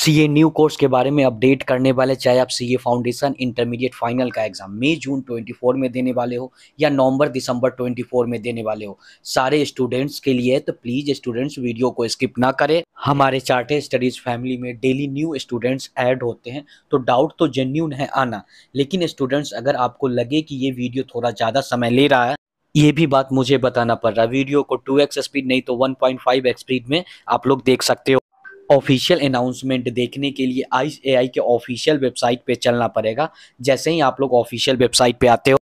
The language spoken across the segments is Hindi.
सी ए न्यू कोर्स के बारे में अपडेट करने वाले चाहे आप C A foundation intermediate final का एग्ज़ाम मई जून 24 में देने वाले हो या नवंबर दिसंबर 24 में देने वाले हो सारे स्टूडेंट्स के लिए तो प्लीज़ स्टूडेंट्स वीडियो को स्किप ना करें हमारे चार्टे स्टडीज़ फैमिली में डेली न्यू स्टूडेंट्स ऐड होते हैं तो डाउट तो जेन्यून है आना लेकिन स्टूडेंट्स अगर आपको लगे कि ये वीडियो थोड़ा ज़्यादा समय ले रहा है ये भी बात मुझे बताना पड़ रहा है वीडियो को टू स्पीड नहीं तो वन स्पीड में आप लोग देख सकते हो ऑफिशियल अनाउंसमेंट देखने के लिए आई ए के ऑफिशियल वेबसाइट पे चलना पड़ेगा जैसे ही आप लोग ऑफिशियल वेबसाइट पे आते हो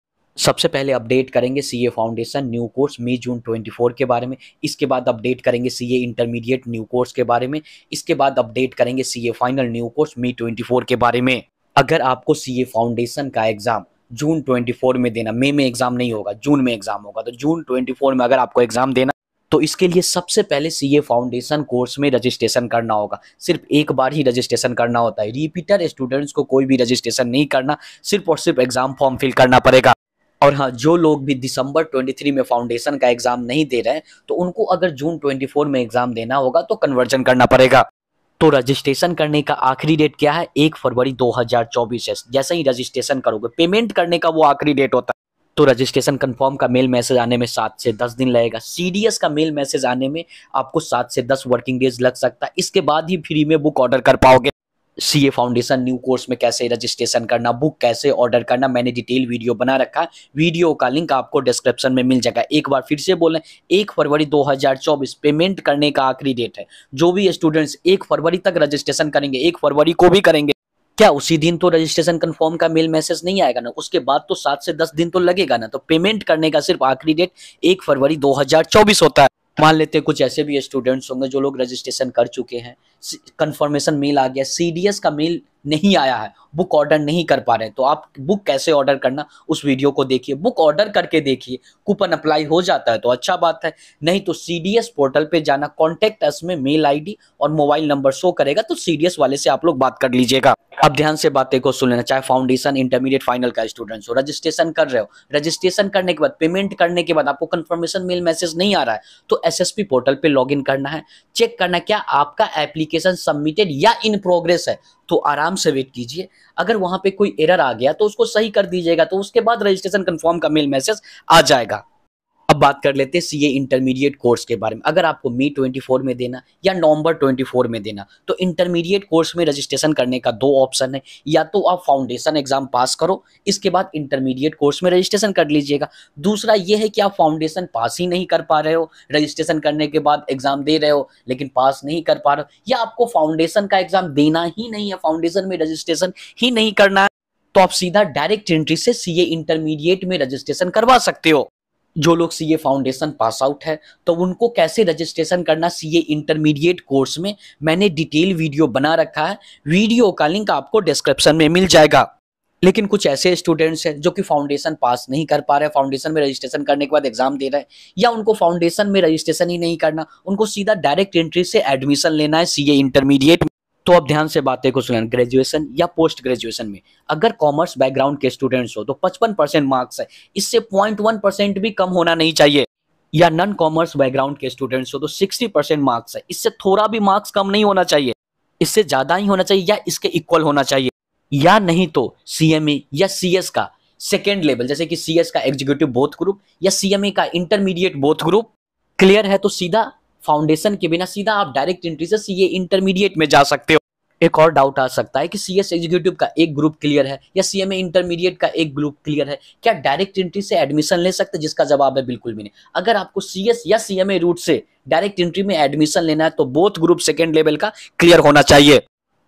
सबसे पहले अपडेट करेंगे C A foundation new course मई जून 24 के बारे में इसके बाद अपडेट करेंगे C A intermediate new course के बारे में इसके बाद अपडेट करेंगे C A final new course मई 24 के बारे में अगर आपको सी ए फाउंडेशन का एग्ज़ाम जून 24 में देना मई में एग्ज़ाम नहीं होगा जून में एग्ज़ाम होगा तो जून ट्वेंटी में अगर आपको एग्ज़ाम देना तो इसके लिए सबसे पहले सीए फाउंडेशन कोर्स में रजिस्ट्रेशन करना होगा सिर्फ एक बार ही रजिस्ट्रेशन करना होता है रिपीटर स्टूडेंट्स को कोई भी रजिस्ट्रेशन नहीं करना सिर्फ और सिर्फ एग्जाम फॉर्म फिल करना पड़ेगा और हाँ जो लोग भी दिसंबर 23 में फाउंडेशन का एग्जाम नहीं दे रहे हैं तो उनको अगर जून 24 में एग्जाम देना होगा तो कन्वर्जन करना पड़ेगा तो रजिस्ट्रेशन करने का आखिरी डेट क्या है एक फरवरी 2024 है जैसे ही रजिस्ट्रेशन करोगे पेमेंट करने का वो आखिरी डेट होता है तो रजिस्ट्रेशन कंफर्म का मेल मैसेज आने में सात से दस दिन लगेगा सीडीएस का मेल मैसेज आने में आपको सात से दस वर्किंग डेज लग सकता है इसके बाद ही फ्री में बुक ऑर्डर कर पाओगे C A foundation new course में कैसे रजिस्ट्रेशन करना बुक कैसे ऑर्डर करना मैंने डिटेल वीडियो बना रखा है वीडियो का लिंक आपको डिस्क्रिप्शन में मिल जाएगा एक बार फिर से बोलें एक फरवरी 2024 पेमेंट करने का आखिरी डेट है जो भी स्टूडेंट्स एक फरवरी तक रजिस्ट्रेशन करेंगे एक फरवरी को भी करेंगे क्या उसी दिन तो रजिस्ट्रेशन कंफर्म का मेल मैसेज नहीं आएगा ना उसके बाद तो सात से दस दिन तो लगेगा ना तो पेमेंट करने का सिर्फ आखिरी डेट एक फरवरी 2024 होता है मान लेते कुछ ऐसे भी स्टूडेंट्स होंगे जो लोग रजिस्ट्रेशन कर चुके हैं कंफर्मेशन मेल आ गया सी का मेल नहीं आया है बुक ऑर्डर नहीं कर पा रहे तो आप बुक कैसे ऑर्डर करना उस वीडियो को देखिए बुक ऑर्डर करके देखिए कूपन अप्लाई हो जाता है तो अच्छा बात है नहीं तो सी पोर्टल पे जाना कॉन्टेक्ट अस में मेल आईडी और मोबाइल नंबर शो करेगा तो सी वाले से आप लोग बात कर लीजिएगा अब ध्यान से बातें को सुन लेना चाहे फाउंडेशन इंटरमीडिएट फाइनल का स्टूडेंट्स हो रजिस्ट्रेशन कर रहे हो रजिस्ट्रेशन करने के बाद पेमेंट करने के बाद आपको कंफर्मेशन मेल मैसेज नहीं आ रहा है तो एसएसपी पोर्टल पे लॉगिन करना है चेक करना क्या आपका एप्लीकेशन एप्लीकेशन सबमिटेड या इन प्रोग्रेस है तो आराम से वेट कीजिए अगर वहां पे कोई एरर आ गया तो उसको सही कर दीजिएगा तो उसके बाद रजिस्ट्रेशन कंफर्म का मेल मैसेज आ जाएगा अब बात कर लेते हैं सी ए इंटरमीडिएट कोर्स के बारे में अगर आपको मी 24 में देना या नवंबर 24 में देना तो इंटरमीडिएट कोर्स में रजिस्ट्रेशन करने का दो ऑप्शन है या तो आप फाउंडेशन एग्जाम पास करो इसके बाद इंटरमीडिएट कोर्स में रजिस्ट्रेशन कर लीजिएगा दूसरा ये है कि आप फाउंडेशन पास ही नहीं कर पा रहे हो रजिस्ट्रेशन करने के बाद एग्जाम दे रहे हो लेकिन पास नहीं कर पा रहे हो या आपको फाउंडेशन का एग्जाम देना ही नहीं है फाउंडेशन में रजिस्ट्रेशन ही नहीं करना है तो आप सीधा डायरेक्ट एंट्री से सी इंटरमीडिएट में रजिस्ट्रेशन करवा सकते हो जो लोग सीए फाउंडेशन पास आउट है तो उनको कैसे रजिस्ट्रेशन करना सीए इंटरमीडिएट कोर्स में मैंने डिटेल वीडियो बना रखा है वीडियो का लिंक आपको डिस्क्रिप्शन में मिल जाएगा लेकिन कुछ ऐसे स्टूडेंट्स हैं जो कि फाउंडेशन पास नहीं कर पा रहे फाउंडेशन में रजिस्ट्रेशन करने के बाद एग्जाम दे रहे हैं या उनको फाउंडेशन में रजिस्ट्रेशन ही नहीं करना उनको सीधा डायरेक्ट एंट्री से एडमिशन लेना है सीए इंटरमीडिएट तो अब ध्यान से बातें को सुन ग्रेजुएशन या पोस्ट ग्रेजुएशन में अगर कॉमर्स बैकग्राउंड के स्टूडेंट्स हो तो 55 परसेंट मार्क्स है इससे 0.1 परसेंट भी कम होना नहीं चाहिए या नॉन कॉमर्स बैकग्राउंड के स्टूडेंट्स हो तो 60 परसेंट मार्क्स है इससे थोड़ा भी मार्क्स कम नहीं होना चाहिए इससे ज़्यादा ही होना चाहिए या इसके इक्वल होना चाहिए या नहीं तो सीएमए e या सी का सेकेंड लेवल जैसे कि सी का एग्जीक्यूटिव बोथ ग्रुप या सीएमए e का इंटरमीडिएट बोथ ग्रुप क्लियर है तो सीधा फाउंडेशन के बिना सीधा आप डायरेक्ट एंट्री से सीए इंटरमीडिएट में जा सकते हो एक और डाउट आ सकता है कि सी एस एग्जीक्यूटिव का एक ग्रुप क्लियर है या सी एम ए इंटरमीडिएट का एक ग्रुप क्लियर है क्या डायरेक्ट एंट्री से एडमिशन ले सकते हैं जिसका जवाब है बिल्कुल भी नहीं अगर आपको सी एस या सी एम ए रूट से डायरेक्ट एंट्री में एडमिशन लेना है तो बोथ ग्रुप सेकेंड लेवल का क्लियर होना चाहिए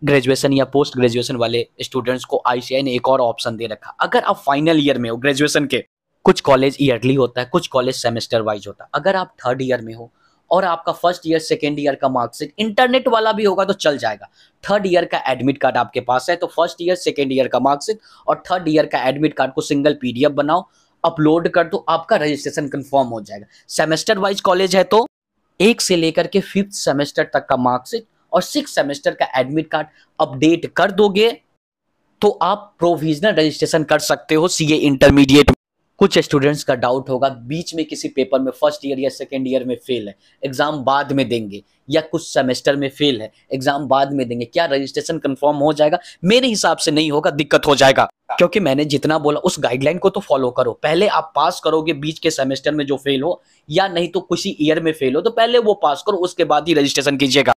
ग्रेजुएशन या पोस्ट ग्रेजुएशन वाले स्टूडेंट्स को आईसीआई ने एक और ऑप्शन दे रखा अगर आप फाइनल ईयर में हो ग्रेजुएशन के कुछ कॉलेज ईयरली होता है कुछ कॉलेज सेमेस्टर वाइज होता है अगर आप थर्ड ईयर में हो और आपका फर्स्ट ईयर सेकेंड ईयर का मार्कशीट इंटरनेट वाला भी होगा तो चल जाएगा थर्ड ईयर का एडमिट कार्ड आपके पास है तो फर्स्ट ईयर सेकेंड ईयर का मार्कशीट और थर्ड ईयर का एडमिट कार्ड को सिंगल पीडीएफ बनाओ अपलोड कर दो आपका रजिस्ट्रेशन कन्फर्म हो जाएगा सेमेस्टर वाइज कॉलेज है तो एक से लेकर के फिफ्थ सेमेस्टर तक का मार्कशीट और सिक्स सेमेस्टर का एडमिट कार्ड अपडेट कर दोगे तो आप प्रोविजनल रजिस्ट्रेशन कर सकते हो सीए इंटरमीडिएट कुछ स्टूडेंट्स का डाउट होगा बीच में किसी पेपर में फर्स्ट ईयर या सेकेंड ईयर में फेल है एग्ज़ाम बाद में देंगे या कुछ सेमेस्टर में फेल है एग्ज़ाम बाद में देंगे क्या रजिस्ट्रेशन कंफर्म हो जाएगा मेरे हिसाब से नहीं होगा दिक्कत हो जाएगा क्योंकि मैंने जितना बोला उस गाइडलाइन को तो फॉलो करो पहले आप पास करोगे बीच के सेमेस्टर में जो फेल हो या नहीं तो किसी ईयर में फेल हो तो पहले वो पास करो उसके बाद ही रजिस्ट्रेशन कीजिएगा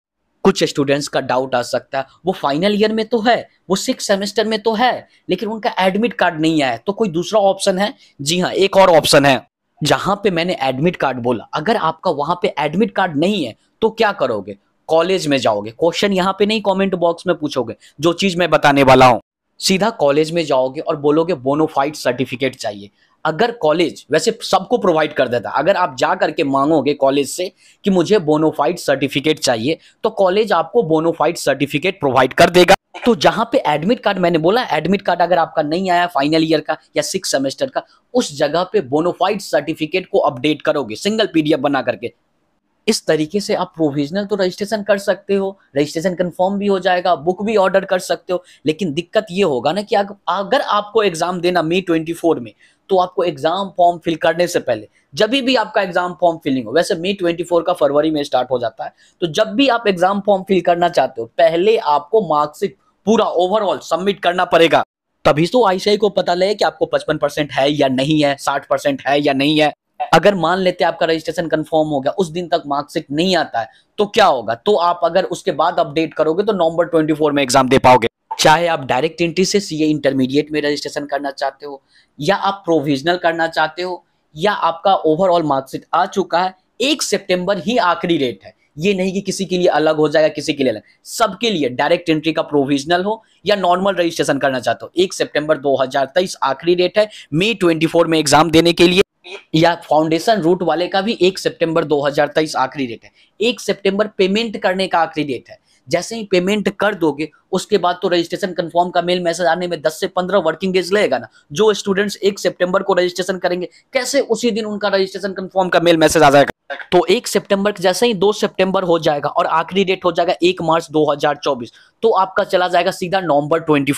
कुछ स्टूडेंट्स का डाउट आ सकता है वो फाइनल ईयर में तो है वो सिक्स सेमेस्टर में तो है लेकिन उनका एडमिट कार्ड नहीं आया तो कोई दूसरा ऑप्शन है जी हाँ एक और ऑप्शन है जहां पे मैंने एडमिट कार्ड बोला अगर आपका वहां पे एडमिट कार्ड नहीं है तो क्या करोगे कॉलेज में जाओगे क्वेश्चन यहाँ पे नहीं कॉमेंट बॉक्स में पूछोगे जो चीज मैं बताने वाला हूँ सीधा कॉलेज में जाओगे और बोलोगे बोनोफाइड सर्टिफिकेट चाहिए अगर कॉलेज वैसे सबको प्रोवाइड कर देता अगर आप जा करके मांगोगे कॉलेज से कि मुझे बोनोफाइड सर्टिफिकेट चाहिए तो कॉलेज आपको बोनोफाइड सर्टिफिकेट प्रोवाइड कर देगा तो जहां पे एडमिट कार्ड मैंने बोला एडमिट कार्ड अगर आपका नहीं आया फाइनल ईयर का या सिक्स सेमेस्टर का उस जगह पे बोनोफाइड सर्टिफिकेट को अपडेट करोगे सिंगल पीडीएफ बना करके इस तरीके से आप प्रोविजनल तो रजिस्ट्रेशन कर सकते हो रजिस्ट्रेशन कंफर्म भी हो जाएगा बुक भी ऑर्डर कर सकते हो लेकिन दिक्कत ये होगा ना कि अगर आपको एग्जाम देना मई ट्वेंटी फोर में तो आपको एग्जाम फॉर्म फिल करने से पहले जब भी आपका एग्जाम फॉर्म फिलिंग हो वैसे मई ट्वेंटी फोर का फरवरी में स्टार्ट हो जाता है तो जब भी आप एग्जाम फॉर्म फिल करना चाहते हो पहले आपको मार्क्सिट पूरा ओवरऑल सबमिट करना पड़ेगा तभी तो आईसीआई को पता लगे कि आपको पचपन परसेंट है या नहीं है साठ परसेंट है या नहीं है अगर मान लेते आपका रजिस्ट्रेशन कंफर्म हो गया उस दिन तक मार्कशीट नहीं आता है तो क्या होगा तो आप अगर उसके बाद अपडेट करोगे तो नवंबर 24 में एग्जाम दे पाओगे चाहे आप डायरेक्ट एंट्री से सीए इंटरमीडिएट में रजिस्ट्रेशन करना चाहते हो या आप प्रोविजनल करना चाहते हो या आपका ओवरऑल मार्कशीट आ चुका है एक सेप्टेम्बर ही आखिरी डेट है ये नहीं कि किसी के लिए अलग हो जाएगा किसी के लिए अलग सबके लिए डायरेक्ट एंट्री का प्रोविजनल हो या नॉर्मल रजिस्ट्रेशन करना चाहते हो एक सितंबर 2023 आखिरी डेट है मई 24 में एग्जाम देने के लिए या फाउंडेशन रूट वाले का भी एक सितंबर 2023 आखिरी डेट है एक सितंबर पेमेंट करने का आखिरी डेट है जैसे ही पेमेंट कर दोगे उसके बाद तो रजिस्ट्रेशन कंफर्म का मेल मैसेज आने में 10 से 15 वर्किंग डेज लगेगा ना जो स्टूडेंट्स एक सितंबर को रजिस्ट्रेशन करेंगे कैसे उसी दिन उनका रजिस्ट्रेशन कंफर्म का मेल मैसेज आ जाएगा तो एक सितंबर जैसे ही दो सितंबर हो जाएगा और आखिरी डेट हो जाएगा एक मार्च दो तो आपका चला जाएगा सीधा नवंबर ट्वेंटी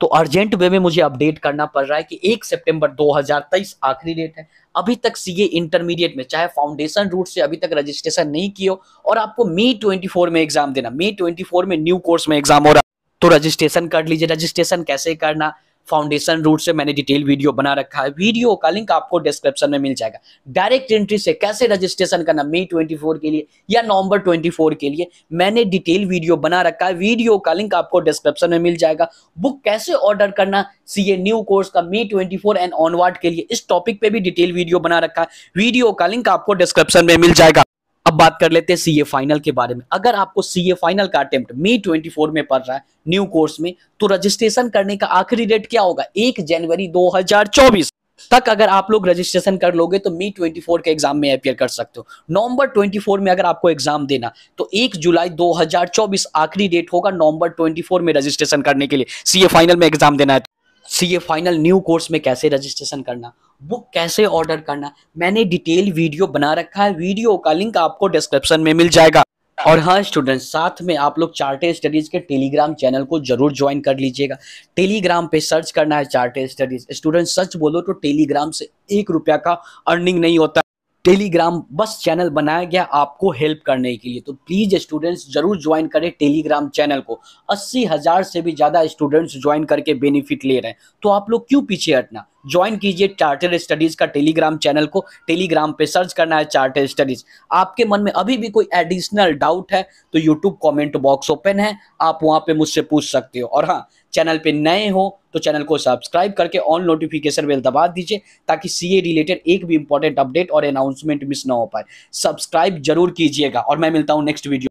तो अर्जेंट वे में मुझे अपडेट करना पड़ रहा है कि एक सितंबर 2023 आखिरी डेट है अभी तक सीए इंटरमीडिएट में चाहे फाउंडेशन रूट से अभी तक रजिस्ट्रेशन नहीं किया हो और आपको मई 24 में एग्जाम देना मई 24 में न्यू कोर्स में एग्जाम हो रहा तो रजिस्ट्रेशन कर लीजिए रजिस्ट्रेशन कैसे करना फाउंडेशन रूट से मैंने डिटेल वीडियो बना रखा है वीडियो का लिंक आपको डिस्क्रिप्शन में मिल जाएगा डायरेक्ट एंट्री से कैसे रजिस्ट्रेशन करना मई 24 के लिए या नवंबर 24 के लिए मैंने डिटेल वीडियो बना रखा है वीडियो का लिंक आपको डिस्क्रिप्शन में मिल जाएगा बुक कैसे ऑर्डर करना सी न्यू कोर्स का मई ट्वेंटी एंड ऑनवर्ड के लिए इस टॉपिक पे भी डिटेल वीडियो बना रखा है वीडियो का लिंक आपको डिस्क्रिप्शन में मिल जाएगा अब बात कर लेते हैं सीए फाइनल के बारे में अगर आपको सीए फाइनल का अटेम्प्ट मई 24 में पड़ रहा है न्यू कोर्स में तो रजिस्ट्रेशन करने का आखिरी डेट क्या होगा एक जनवरी 2024 तक अगर आप लोग रजिस्ट्रेशन कर लोगे तो मी 24 के एग्जाम में अपियर कर सकते हो नवंबर 24 में अगर आपको एग्जाम देना तो 1 जुलाई 2024 आखिरी डेट होगा नवंबर 24 में रजिस्ट्रेशन करने के लिए सीए फाइनल में एग्जाम देना है तो। C A final new course में कैसे रजिस्ट्रेशन करना बुक कैसे ऑर्डर करना मैंने डिटेल वीडियो बना रखा है वीडियो का लिंक आपको डिस्क्रिप्शन में मिल जाएगा और हाँ स्टूडेंट्स साथ में आप लोग चार्टेड स्टडीज़ के टेलीग्राम चैनल को जरूर ज्वाइन कर लीजिएगा टेलीग्राम पे सर्च करना है चार्टेड स्टडीज़ स्टूडेंट सर्च बोलो तो टेलीग्राम से एक रुपया का अर्निंग नहीं होता टेलीग्राम बस चैनल बनाया गया आपको हेल्प करने के लिए तो प्लीज़ स्टूडेंट्स जरूर ज्वाइन करें टेलीग्राम चैनल को अस्सी हज़ार से भी ज़्यादा स्टूडेंट्स ज्वाइन करके बेनिफिट ले रहे हैं तो आप लोग क्यों पीछे हटना ज्वाइन कीजिए चार्टर स्टडीज़ का टेलीग्राम चैनल को टेलीग्राम पे सर्च करना है चार्टर स्टडीज़ आपके मन में अभी भी कोई एडिशनल डाउट है तो यूट्यूब कमेंट बॉक्स ओपन है आप वहां पे मुझसे पूछ सकते हो और हाँ चैनल पे नए हो तो चैनल को सब्सक्राइब करके ऑन नोटिफिकेशन बेल दबा दीजिए ताकि सी रिलेटेड एक भी इंपॉर्टेंट अपडेट और अनाउंसमेंट मिस ना हो पाए सब्सक्राइब जरूर कीजिएगा और मैं मिलता हूँ नेक्स्ट वीडियो